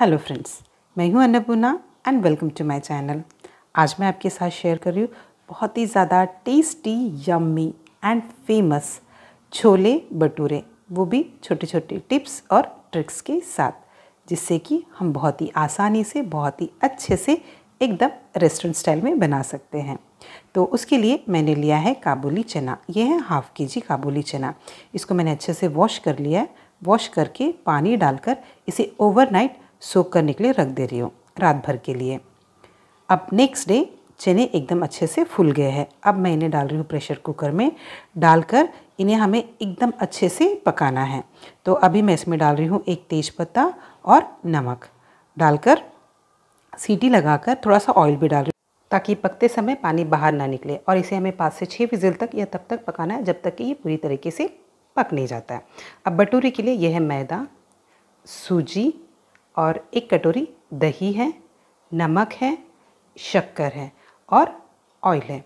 hello friends मैं हूं Annapurna and welcome to my channel आज मैं आपके साथ शेयर कर रही हूँ बहुत ही ज़्यादा tasty yummy and famous chole bhature वो भी छोटे छोटे टिप्स और ट्रिक्स के साथ जिससे कि हम बहुत ही आसानी से बहुत ही अच्छे से एकदम रेस्टोरेंट स्टाइल में बना सकते हैं तो उसके लिए मैंने लिया है काबुली चना ये है हाफ़ के जी काबुली चना इसको मैंने अच्छे से वॉश कर लिया है वॉश करके पानी डालकर इसे ओवरनाइट सोख करने के लिए रख दे रही हूँ रात भर के लिए अब नेक्स्ट डे चने एकदम अच्छे से फूल गए हैं अब मैं इन्हें डाल रही हूँ प्रेशर कुकर में डालकर इन्हें हमें एकदम अच्छे से पकाना है तो अभी मैं इसमें डाल रही हूँ एक तेज़पत्ता और नमक डालकर सीटी लगाकर थोड़ा सा ऑयल भी डाल रही हूँ ताकि पकते समय पानी बाहर ना निकले और इसे हमें पाँच से छः फिजल तक या तब तक पकाना है जब तक कि ये पूरी तरीके से पक नहीं जाता है अब भटूरे के लिए यह है मैदा सूजी और एक कटोरी दही है नमक है शक्कर है और ऑयल है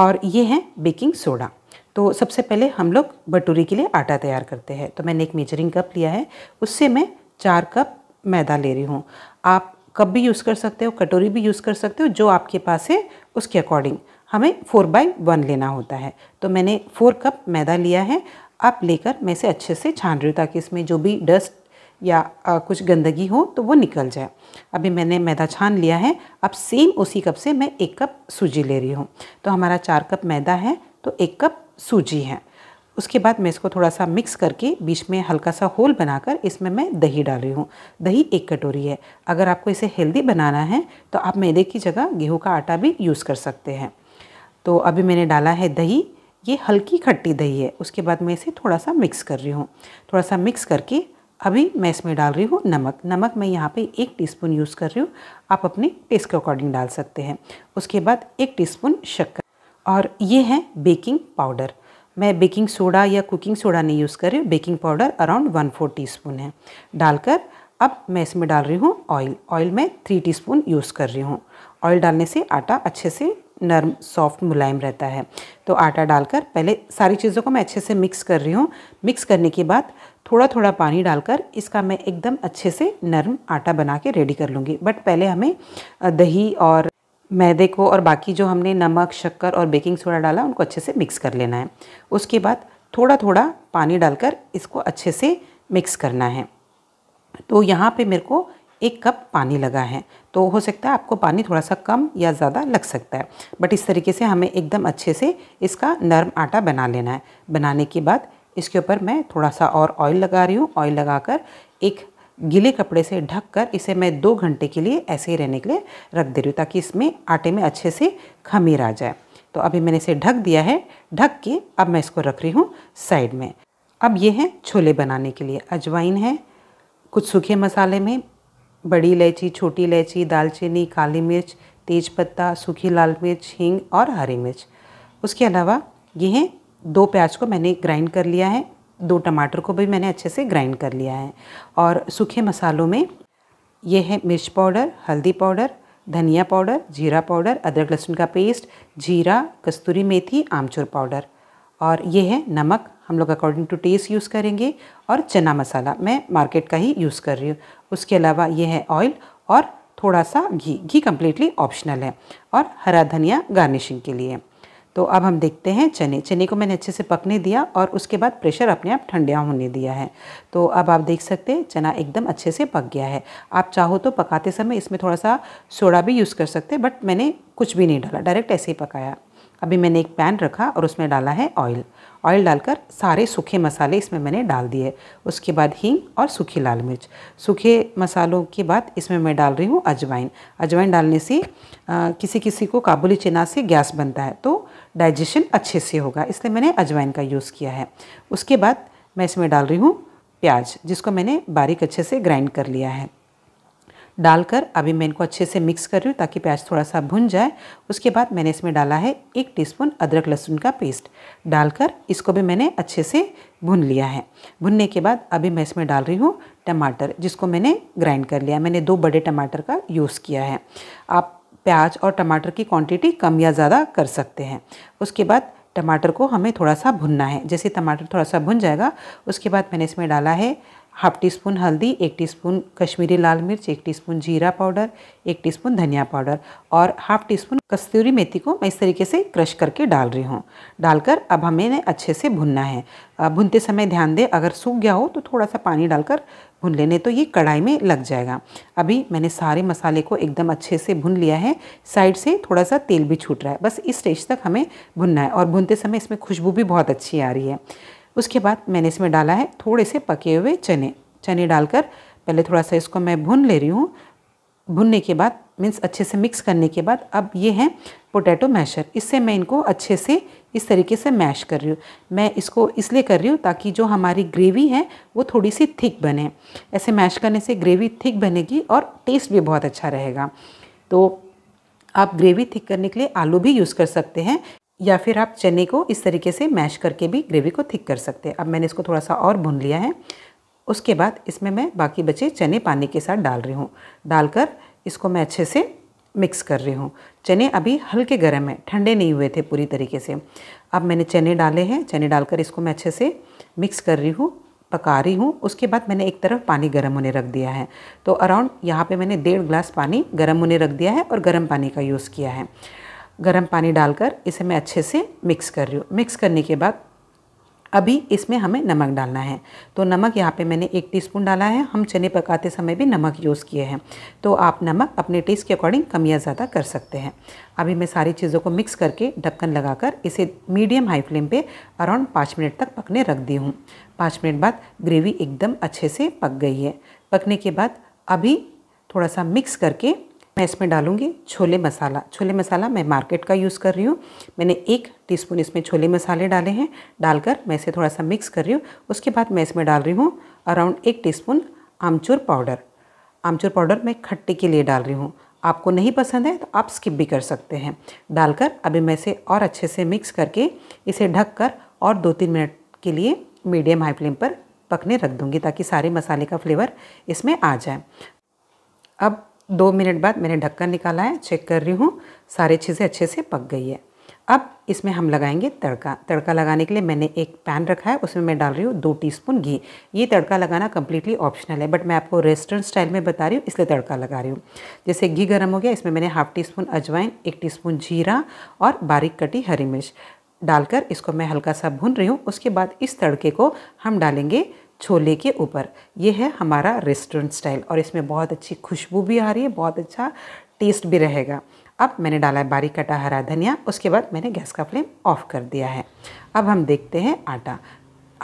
और ये है बेकिंग सोडा तो सबसे पहले हम लोग भटूरे के लिए आटा तैयार करते हैं तो मैंने एक मेजरिंग कप लिया है उससे मैं चार कप मैदा ले रही हूँ आप कप भी यूज़ कर सकते हो कटोरी भी यूज़ कर सकते हो जो आपके पास है उसके अकॉर्डिंग हमें फोर बाई वन लेना होता है तो मैंने फोर कप मैदा लिया है आप लेकर मैं इसे अच्छे से छान रही हूँ ताकि इसमें जो भी डस्ट या आ, कुछ गंदगी हो तो वो निकल जाए अभी मैंने मैदा छान लिया है अब सेम उसी कप से मैं एक कप सूजी ले रही हूँ तो हमारा चार कप मैदा है तो एक कप सूजी है उसके बाद मैं इसको थोड़ा सा मिक्स करके बीच में हल्का सा होल बनाकर इसमें मैं दही डाल रही हूँ दही एक कटोरी है अगर आपको इसे हेल्दी बनाना है तो आप मैदे की जगह गेहूँ का आटा भी यूज़ कर सकते हैं तो अभी मैंने डाला है दही ये हल्की खट्टी दही है उसके बाद मैं इसे थोड़ा सा मिक्स कर रही हूँ थोड़ा सा मिक्स करके अभी मैं इसमें डाल रही हूँ नमक नमक मैं यहाँ पे एक टीस्पून यूज़ कर रही हूँ आप अपने टेस्ट के अकॉर्डिंग डाल सकते हैं उसके बाद एक टीस्पून शक्कर और ये है बेकिंग पाउडर मैं बेकिंग सोडा या कुकिंग सोडा नहीं यूज़ कर रही हूँ baking powder around one fourth है डालकर अब मैं इसमें डाल रही हूँ ऑयल ऑयल मैं थ्री टी यूज़ कर रही हूँ ऑयल डालने से आटा अच्छे से नर्म सॉफ्ट मुलायम रहता है तो आटा डालकर पहले सारी चीज़ों को मैं अच्छे से मिक्स कर रही हूँ मिक्स करने के बाद थोड़ा थोड़ा पानी डालकर इसका मैं एकदम अच्छे से नरम आटा बना के रेडी कर लूँगी बट पहले हमें दही और मैदे को और बाकी जो हमने नमक शक्कर और बेकिंग सोडा डाला उनको अच्छे से मिक्स कर लेना है उसके बाद थोड़ा थोड़ा पानी डालकर इसको अच्छे से मिक्स करना है तो यहाँ पे मेरे को एक कप पानी लगा है तो हो सकता है आपको पानी थोड़ा सा कम या ज़्यादा लग सकता है बट इस तरीके से हमें एकदम अच्छे से इसका नरम आटा बना लेना है बनाने के बाद इसके ऊपर मैं थोड़ा सा और ऑयल लगा रही हूँ ऑयल लगाकर एक गीले कपड़े से ढक कर इसे मैं दो घंटे के लिए ऐसे ही रहने के लिए रख दे रही हूँ ताकि इसमें आटे में अच्छे से खमीर आ जाए तो अभी मैंने इसे ढक दिया है ढक के अब मैं इसको रख रही हूँ साइड में अब ये हैं छोले बनाने के लिए अजवाइन है कुछ सूखे मसाले में बड़ी इलायची छोटी इलायची दालचीनी काली मिर्च तेज़पत्ता सूखी लाल मिर्च हींग और हरी मिर्च उसके अलावा ये हैं दो प्याज को मैंने ग्राइंड कर लिया है दो टमाटर को भी मैंने अच्छे से ग्राइंड कर लिया है और सूखे मसालों में ये है मिर्च पाउडर हल्दी पाउडर धनिया पाउडर जीरा पाउडर अदरक लहसुन का पेस्ट जीरा कस्तूरी मेथी आमचूर पाउडर और ये है नमक हम लोग अकॉर्डिंग टू टेस्ट यूज़ करेंगे और चना मसाला मैं मार्केट का ही यूज़ कर रही हूँ उसके अलावा ये है ऑयल और थोड़ा सा घी घी कम्प्लीटली ऑप्शनल है और हरा धनिया गार्निशिंग के लिए तो अब हम देखते हैं चने चने को मैंने अच्छे से पकने दिया और उसके बाद प्रेशर अपने आप ठंडिया होने दिया है तो अब आप देख सकते हैं चना एकदम अच्छे से पक गया है आप चाहो तो पकाते समय इसमें थोड़ा सा सोडा भी यूज़ कर सकते हैं बट मैंने कुछ भी नहीं डाला डायरेक्ट ऐसे ही पकाया अभी मैंने एक पैन रखा और उसमें डाला है ऑयल ऑयल डालकर सारे सूखे मसाले इसमें मैंने डाल दिए उसके बाद हींग और सूखी लाल मिर्च सूखे मसालों के बाद इसमें मैं डाल रही हूँ अजवाइन अजवाइन डालने से आ, किसी किसी को काबुली चना से गैस बनता है तो डाइजेशन अच्छे से होगा इसलिए मैंने अजवाइन का यूज़ किया है उसके बाद मैं इसमें डाल रही हूँ प्याज जिसको मैंने बारीक अच्छे से ग्राइंड कर लिया है डालकर अभी मैं इनको अच्छे से मिक्स कर रही हूँ ताकि प्याज थोड़ा सा भुन जाए उसके बाद मैंने इसमें डाला है एक टीस्पून अदरक लहसुन का पेस्ट डालकर इसको भी मैंने अच्छे से भुन लिया है भुनने के बाद अभी मैं इसमें डाल रही हूँ टमाटर जिसको मैंने ग्राइंड कर लिया मैंने दो बड़े टमाटर का यूज़ किया है आप प्याज और टमाटर की क्वांटिटी कम या ज़्यादा कर सकते हैं उसके बाद टमाटर को हमें थोड़ा सा भुनना है जैसे टमाटर थोड़ा सा भुन जाएगा उसके बाद मैंने इसमें डाला है हाफ टी स्पून हल्दी एक टीस्पून कश्मीरी लाल मिर्च एक टीस्पून जीरा पाउडर एक टीस्पून धनिया पाउडर और हाफ टी स्पून कस्तूरी मेथी को मैं इस तरीके से क्रश करके डाल रही हूँ डालकर अब हमें अच्छे से भुनना है भुनते समय ध्यान दें अगर सूख गया हो तो थोड़ा सा पानी डालकर भून लेने तो ये कढ़ाई में लग जाएगा अभी मैंने सारे मसाले को एकदम अच्छे से भून लिया है साइड से थोड़ा सा तेल भी छूट रहा है बस इस स्टेज तक हमें भुनना है और भुनते समय इसमें खुशबू भी बहुत अच्छी आ रही है उसके बाद मैंने इसमें डाला है थोड़े से पके हुए चने चने डालकर पहले थोड़ा सा इसको मैं भून ले रही हूँ भुनने के बाद मीन्स अच्छे से मिक्स करने के बाद अब ये है पोटैटो मैशर इससे मैं इनको अच्छे से इस तरीके से मैश कर रही हूँ मैं इसको इसलिए कर रही हूँ ताकि जो हमारी ग्रेवी है वो थोड़ी सी थिक बने ऐसे मैश करने से ग्रेवी थिक बनेगी और टेस्ट भी बहुत अच्छा रहेगा तो आप ग्रेवी थिक करने के लिए आलू भी यूज़ कर सकते हैं या फिर आप चने को इस तरीके से मैश करके भी ग्रेवी को थिक कर सकते हैं अब मैंने इसको थोड़ा सा और भून लिया है उसके बाद इसमें मैं बाकी बचे चने पानी के साथ डाल रही हूँ डालकर इसको मैं अच्छे से मिक्स कर रही हूँ चने अभी हल्के गर्म है ठंडे नहीं हुए थे पूरी तरीके से अब मैंने चने डाले हैं चने डालकर इसको मैं अच्छे से मिक्स कर रही हूँ पका रही हूँ उसके बाद मैंने एक तरफ पानी गर्म होने रख दिया है तो अराउंड यहाँ पे मैंने डेढ़ ग्लास पानी गर्म होने रख दिया है और गर्म पानी का यूज़ किया है गर्म पानी डालकर इसे मैं अच्छे से मिक्स कर रही हूँ मिक्स करने के बाद अभी इसमें हमें नमक डालना है तो नमक यहाँ पे मैंने एक टीस्पून डाला है हम चने पकाते समय भी नमक यूज़ किए हैं तो आप नमक अपने टेस्ट के अकॉर्डिंग कम या ज़्यादा कर सकते हैं अभी मैं सारी चीज़ों को मिक्स करके ढक्कन लगाकर इसे मीडियम हाई फ्लेम पे अराउंड पाँच मिनट तक पकने रख दी हूँ पाँच मिनट बाद ग्रेवी एकदम अच्छे से पक गई है पकने के बाद अभी थोड़ा सा मिक्स करके मैं इसमें डालूँगी छोले मसाला छोले मसाला मैं मार्केट का यूज़ कर रही हूँ मैंने एक टीस्पून इसमें छोले मसाले डाले हैं डालकर मैं इसे थोड़ा सा मिक्स कर रही हूँ उसके बाद मैं इसमें डाल रही हूँ अराउंड एक टीस्पून आमचूर पाउडर आमचूर पाउडर मैं खट्टे के लिए डाल रही हूँ आपको नहीं पसंद है तो आप स्किप भी कर सकते हैं डालकर अभी मैं इसे और अच्छे से मिक्स करके इसे ढक कर और दो तीन मिनट के लिए मीडियम हाई फ्लेम पर पकने रख दूँगी ताकि सारे मसाले का फ्लेवर इसमें आ जाए अब दो मिनट बाद मैंने ढक्कन निकाला है चेक कर रही हूँ सारी चीज़ें अच्छे से पक गई है अब इसमें हम लगाएंगे तड़का तड़का लगाने के लिए मैंने एक पैन रखा है उसमें मैं डाल रही हूँ दो टीस्पून घी ये तड़का लगाना कम्प्लीटली ऑप्शनल है बट मैं आपको रेस्टोरेंट स्टाइल में बता रही हूँ इसलिए तड़का लगा रही हूँ जैसे घी गर्म हो गया इसमें मैंने हाफ टी स्पून अजवाइन एक टी स्पून जीरा और बारीक कटी हरी मिर्च डालकर इसको मैं हल्का सा भून रही हूँ उसके बाद इस तड़के को हम डालेंगे छोले के ऊपर ये है हमारा रेस्टोरेंट स्टाइल और इसमें बहुत अच्छी खुशबू भी आ रही है बहुत अच्छा टेस्ट भी रहेगा अब मैंने डाला है बारीक कटा हरा धनिया उसके बाद मैंने गैस का फ्लेम ऑफ कर दिया है अब हम देखते हैं आटा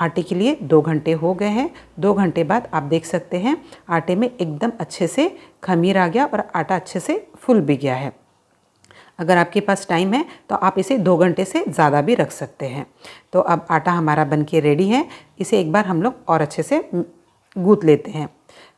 आटे के लिए दो घंटे हो गए हैं दो घंटे बाद आप देख सकते हैं आटे में एकदम अच्छे से खमीर आ गया और आटा अच्छे से फुल भी गया है अगर आपके पास टाइम है तो आप इसे दो घंटे से ज़्यादा भी रख सकते हैं तो अब आटा हमारा बन के रेडी है इसे एक बार हम लोग और अच्छे से गूँथ लेते हैं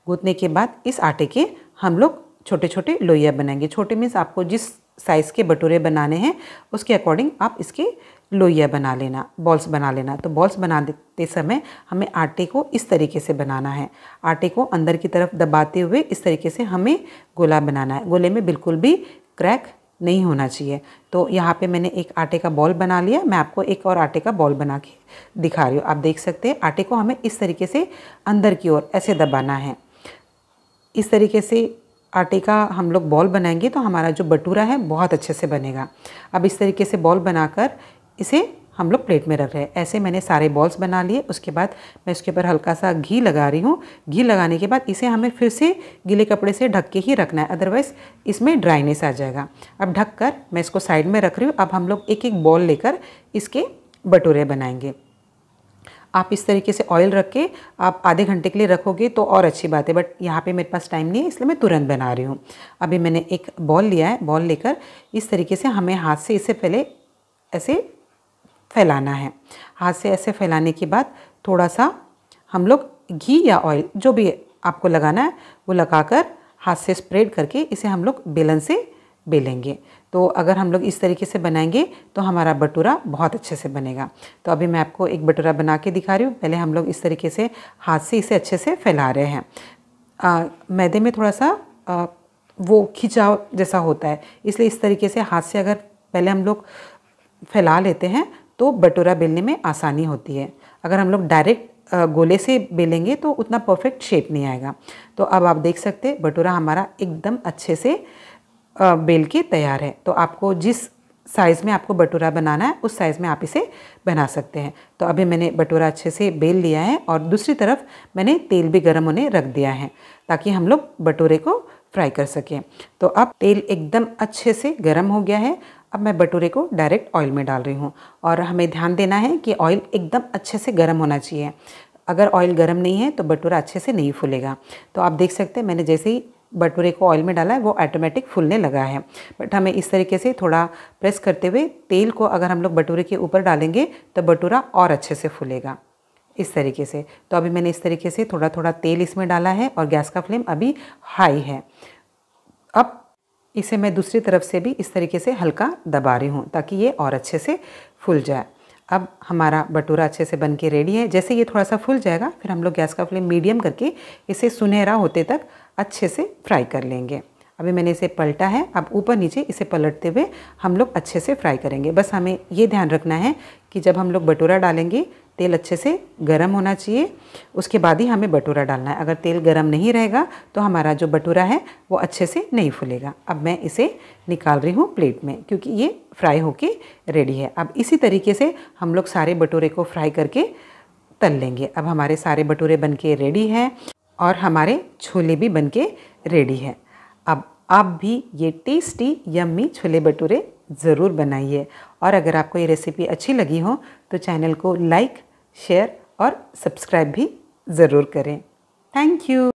गूँथने के बाद इस आटे के हम लोग छोटे छोटे लोइया बनाएंगे छोटे मीन्स आपको जिस साइज़ के भटूरे बनाने हैं उसके अकॉर्डिंग आप इसके लोइया बना लेना बॉल्स बना लेना तो बॉल्स बनाते समय हमें आटे को इस तरीके से बनाना है आटे को अंदर की तरफ दबाते हुए इस तरीके से हमें गोला बनाना है गोले में बिल्कुल भी क्रैक नहीं होना चाहिए तो यहाँ पे मैंने एक आटे का बॉल बना लिया मैं आपको एक और आटे का बॉल बना के दिखा रही हूँ आप देख सकते हैं आटे को हमें इस तरीके से अंदर की ओर ऐसे दबाना है इस तरीके से आटे का हम लोग बॉल बनाएंगे तो हमारा जो बटूरा है बहुत अच्छे से बनेगा अब इस तरीके से बॉल बनाकर इसे हम लोग प्लेट में रख रहे हैं ऐसे मैंने सारे बॉल्स बना लिए उसके बाद मैं उसके ऊपर हल्का सा घी लगा रही हूँ घी लगाने के बाद इसे हमें फिर से गीले कपड़े से ढक के ही रखना है अदरवाइज़ इसमें ड्राइनेस आ जाएगा अब ढक कर मैं इसको साइड में रख रही हूँ अब हम लोग एक एक बॉल लेकर इसके भटूरे बनाएंगे आप इस तरीके से ऑयल रख के आप आधे घंटे के लिए रखोगे तो और अच्छी बात है बट यहाँ पे मेरे पास टाइम नहीं है इसलिए मैं तुरंत बना रही हूँ अभी मैंने एक बॉल लिया है बॉल लेकर इस तरीके से हमें हाथ से इसे पहले ऐसे फैलाना है हाथ से ऐसे फैलाने के बाद थोड़ा सा हम लोग घी या ऑयल जो भी आपको लगाना है वो लगाकर हाथ से स्प्रेड करके इसे हम लोग बेलन से बेलेंगे तो अगर हम लोग इस तरीके से बनाएंगे तो हमारा बटूरा बहुत अच्छे से बनेगा तो अभी मैं आपको एक बटूरा बना के दिखा रही हूँ पहले हम लोग इस तरीके से हाथ से इसे अच्छे से फैला रहे हैं आ, मैदे में थोड़ा सा आ, वो खिंचाव जैसा होता है इसलिए इस तरीके से हाथ से अगर पहले हम लोग फैला लेते हैं तो बटोरा बेलने में आसानी होती है अगर हम लोग डायरेक्ट गोले से बेलेंगे तो उतना परफेक्ट शेप नहीं आएगा तो अब आप देख सकते बटोरा हमारा एकदम अच्छे से बेल के तैयार है तो आपको जिस साइज़ में आपको बटोरा बनाना है उस साइज़ में आप इसे बना सकते हैं तो अभी मैंने बटोरा अच्छे से बेल लिया है और दूसरी तरफ मैंने तेल भी गर्म होने रख दिया है ताकि हम लोग बटोरे को फ्राई कर सकें तो अब तेल एकदम अच्छे से गर्म हो गया है अब मैं भटूरे को डायरेक्ट ऑयल में डाल रही हूँ और हमें ध्यान देना है कि ऑयल एकदम अच्छे से गर्म होना चाहिए अगर ऑयल गर्म नहीं है तो भटूरा अच्छे से नहीं फूलेगा तो आप देख सकते हैं मैंने जैसे ही भटूरे को ऑयल में डाला है वो ऑटोमेटिक फूलने लगा है बट हमें इस तरीके से थोड़ा प्रेस करते हुए तेल को अगर हम लोग भटूरे के ऊपर डालेंगे तो भटूरा और अच्छे से फूलेगा इस तरीके से तो अभी मैंने इस तरीके से थोड़ा थोड़ा तेल इसमें डाला है और गैस का फ्लेम अभी हाई है अब इसे मैं दूसरी तरफ से भी इस तरीके से हल्का दबा रही हूँ ताकि ये और अच्छे से फूल जाए अब हमारा भटूरा अच्छे से बन के रेडी है जैसे ये थोड़ा सा फूल जाएगा फिर हम लोग गैस का फ्लेम मीडियम करके इसे सुनहरा होते तक अच्छे से फ्राई कर लेंगे अभी मैंने इसे पलटा है अब ऊपर नीचे इसे पलटते हुए हम लोग अच्छे से फ्राई करेंगे बस हमें ये ध्यान रखना है कि जब हम लोग भटूरा डालेंगे तेल अच्छे से गर्म होना चाहिए उसके बाद ही हमें बटूरा डालना है अगर तेल गर्म नहीं रहेगा तो हमारा जो बटूरा है वो अच्छे से नहीं फूलेगा अब मैं इसे निकाल रही हूँ प्लेट में क्योंकि ये फ्राई होके रेडी है अब इसी तरीके से हम लोग सारे बटूरे को फ्राई करके तल लेंगे अब हमारे सारे बटूरे बन के रेडी हैं और हमारे छोले भी बन के रेडी हैं अब आप भी ये टेस्टी यम्मी छोले भटूरे ज़रूर बनाइए और अगर आपको ये रेसिपी अच्छी लगी हो तो चैनल को लाइक शेयर और सब्सक्राइब भी ज़रूर करें थैंक यू